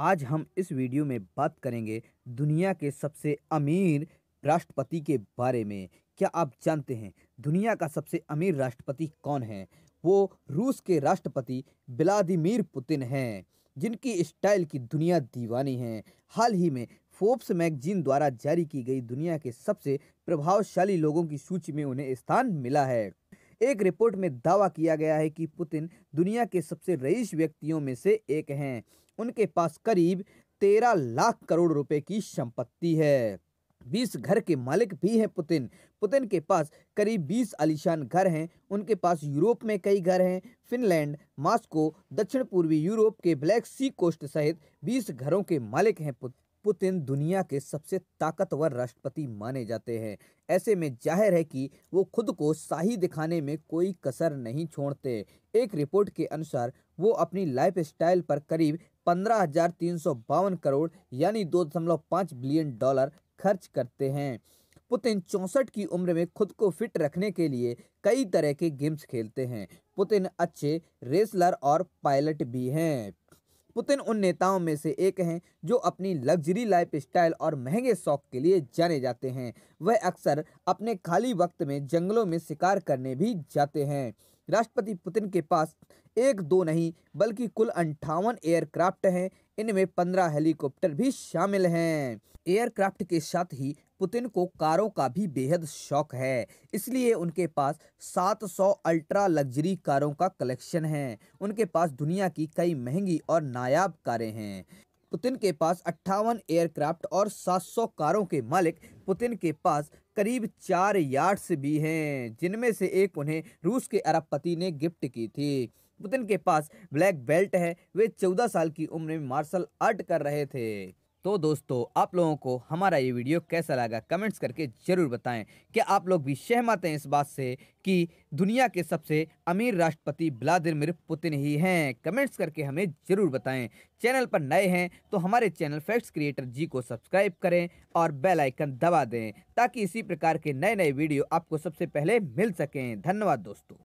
आज हम इस वीडियो में बात करेंगे दुनिया के सबसे अमीर राष्ट्रपति के बारे में क्या आप जानते हैं दुनिया का सबसे अमीर राष्ट्रपति कौन है वो रूस के राष्ट्रपति ब्लादिमिर पुतिन हैं जिनकी स्टाइल की दुनिया दीवानी है हाल ही में फोर्ब्स मैगजीन द्वारा जारी की गई दुनिया के सबसे प्रभावशाली लोगों की सूची में उन्हें स्थान मिला है एक रिपोर्ट में दावा किया गया है कि पुतिन दुनिया के सबसे रईस व्यक्तियों में से एक हैं उनके पास करीब तेरह लाख करोड़ रुपए की संपत्ति है बीस घर के मालिक भी हैं पुतिन पुतिन के पास करीब बीस आलिशान घर हैं उनके पास यूरोप में कई घर हैं फिनलैंड मॉस्को दक्षिण पूर्वी यूरोप के ब्लैक सी कोस्ट सहित बीस घरों के मालिक हैं पुतिन दुनिया के सबसे ताकतवर राष्ट्रपति माने जाते हैं ऐसे में जाहिर है कि वो खुद को शाही दिखाने में कोई कसर नहीं छोड़ते एक रिपोर्ट के अनुसार वो अपनी लाइफ स्टाइल पर करीब पंद्रह हजार तीन सौ बावन करोड़ यानी दो दशमलव पाँच बिलियन डॉलर खर्च करते हैं पुतिन चौंसठ की उम्र में खुद को फिट रखने के लिए कई तरह के गेम्स खेलते हैं पुतिन अच्छे रेसलर और पायलट भी हैं पुतिन उन नेताओं में से एक हैं जो अपनी लग्जरी लाइफ स्टाइल और महंगे शौक के लिए जाने जाते हैं वह अक्सर अपने खाली वक्त में जंगलों में शिकार करने भी जाते हैं राष्ट्रपति पुतिन के पास एक दो नहीं बल्कि कुल अंठावन एयरक्राफ्ट हैं इनमें पंद्रह हेलीकॉप्टर भी शामिल हैं एयरक्राफ्ट के साथ ही पुतिन को कारों का भी बेहद शौक है इसलिए उनके पास 700 अल्ट्रा लग्जरी कारों का कलेक्शन है उनके पास दुनिया की कई महंगी और नायाब कारें हैं पुतिन के पास अट्ठावन एयरक्राफ्ट और 700 कारों के मालिक पुतिन के पास करीब चार यार्ड्स भी हैं जिनमें से एक उन्हें रूस के अरबपति ने गिफ्ट की थी पुतिन के पास ब्लैक बेल्ट है वे चौदह साल की उम्र में मार्शल आर्ट कर रहे थे तो दोस्तों आप लोगों को हमारा ये वीडियो कैसा लगा कमेंट्स करके ज़रूर बताएं क्या आप लोग भी सहमत हैं इस बात से कि दुनिया के सबसे अमीर राष्ट्रपति व्लादिमिर पुतिन ही हैं कमेंट्स करके हमें ज़रूर बताएं चैनल पर नए हैं तो हमारे चैनल फैक्ट्स क्रिएटर जी को सब्सक्राइब करें और बेल आइकन दबा दें ताकि इसी प्रकार के नए नए वीडियो आपको सबसे पहले मिल सकें धन्यवाद दोस्तों